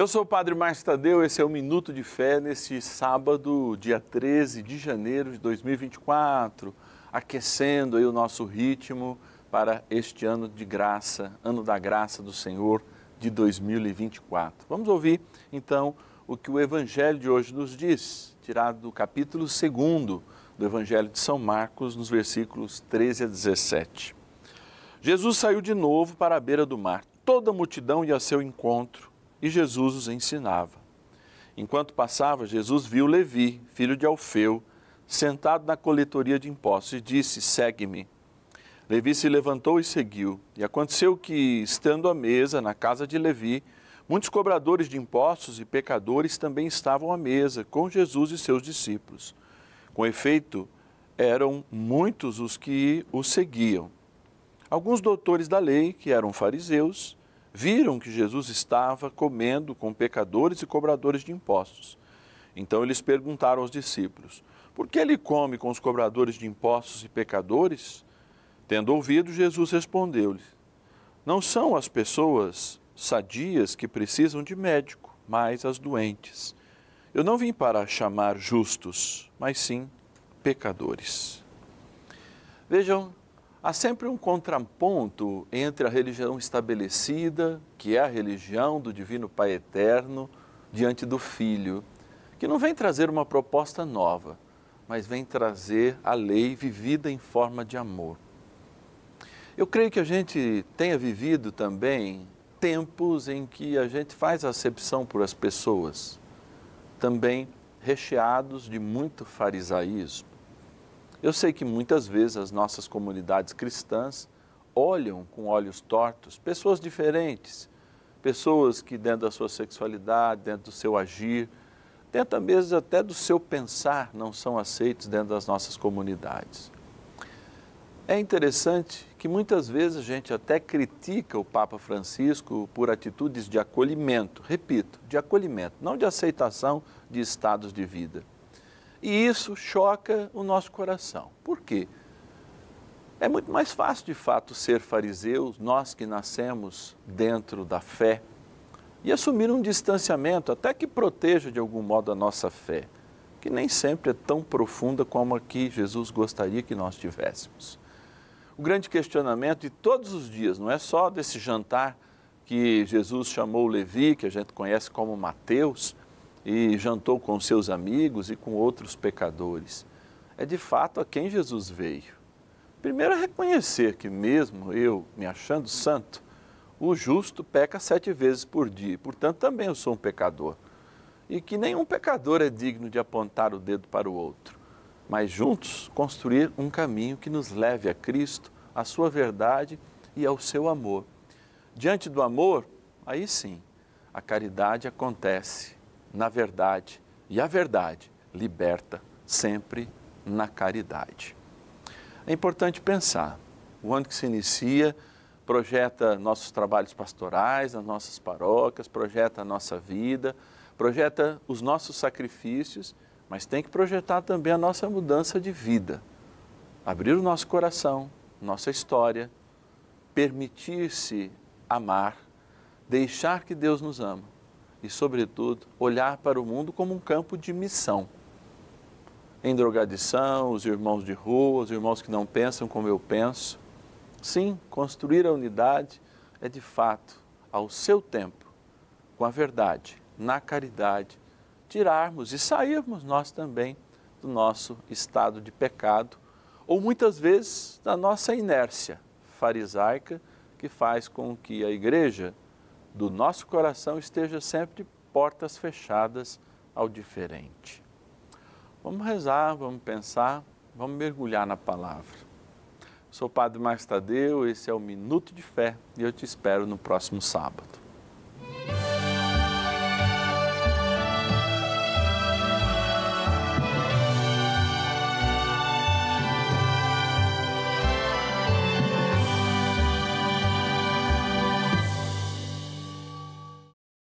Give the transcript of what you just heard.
Eu sou o Padre Márcio Tadeu, esse é o Minuto de Fé neste sábado, dia 13 de janeiro de 2024, aquecendo aí o nosso ritmo para este ano de graça, ano da graça do Senhor de 2024. Vamos ouvir então o que o Evangelho de hoje nos diz, tirado do capítulo 2 do Evangelho de São Marcos, nos versículos 13 a 17. Jesus saiu de novo para a beira do mar. Toda a multidão ia a seu encontro e Jesus os ensinava. Enquanto passava, Jesus viu Levi, filho de Alfeu, sentado na coletoria de impostos e disse: Segue-me. Levi se levantou e seguiu. E aconteceu que, estando à mesa na casa de Levi, muitos cobradores de impostos e pecadores também estavam à mesa com Jesus e seus discípulos. Com efeito, eram muitos os que o seguiam. Alguns doutores da lei, que eram fariseus, viram que Jesus estava comendo com pecadores e cobradores de impostos. Então eles perguntaram aos discípulos: Por que ele come com os cobradores de impostos e pecadores? Tendo ouvido, Jesus respondeu-lhes: Não são as pessoas sadias que precisam de médico, mas as doentes. Eu não vim para chamar justos, mas sim pecadores. Vejam Há sempre um contraponto entre a religião estabelecida, que é a religião do Divino Pai Eterno, diante do Filho, que não vem trazer uma proposta nova, mas vem trazer a lei vivida em forma de amor. Eu creio que a gente tenha vivido também tempos em que a gente faz acepção por as pessoas, também recheados de muito farisaísmo. Eu sei que muitas vezes as nossas comunidades cristãs olham com olhos tortos pessoas diferentes, pessoas que, dentro da sua sexualidade, dentro do seu agir, dentro mesmo até do seu pensar, não são aceitos dentro das nossas comunidades. É interessante que muitas vezes a gente até critica o Papa Francisco por atitudes de acolhimento, repito, de acolhimento, não de aceitação de estados de vida. E isso choca o nosso coração. Por quê? É muito mais fácil, de fato, ser fariseus, nós que nascemos dentro da fé, e assumir um distanciamento, até que proteja de algum modo a nossa fé, que nem sempre é tão profunda como a que Jesus gostaria que nós tivéssemos. O grande questionamento de todos os dias, não é só desse jantar que Jesus chamou Levi, que a gente conhece como Mateus, e jantou com seus amigos e com outros pecadores. É de fato a quem Jesus veio. Primeiro é reconhecer que, mesmo eu me achando santo, o justo peca sete vezes por dia, portanto também eu sou um pecador. E que nenhum pecador é digno de apontar o dedo para o outro, mas juntos construir um caminho que nos leve a Cristo, à Sua verdade e ao seu amor. Diante do amor, aí sim, a caridade acontece na verdade, e a verdade liberta sempre na caridade. É importante pensar. O ano que se inicia projeta nossos trabalhos pastorais nas nossas paróquias, projeta a nossa vida, projeta os nossos sacrifícios, mas tem que projetar também a nossa mudança de vida. Abrir o nosso coração, nossa história, permitir-se amar, deixar que Deus nos ama e, sobretudo, olhar para o mundo como um campo de missão. Em drogadição, os irmãos de rua, os irmãos que não pensam como eu penso. Sim, construir a unidade é de fato, ao seu tempo, com a verdade, na caridade, tirarmos e sairmos nós também do nosso estado de pecado ou muitas vezes da nossa inércia farisaica que faz com que a igreja do nosso coração esteja sempre portas fechadas ao diferente. Vamos rezar, vamos pensar, vamos mergulhar na palavra. Sou o Padre Marcos Tadeu, esse é o Minuto de Fé e eu te espero no próximo sábado.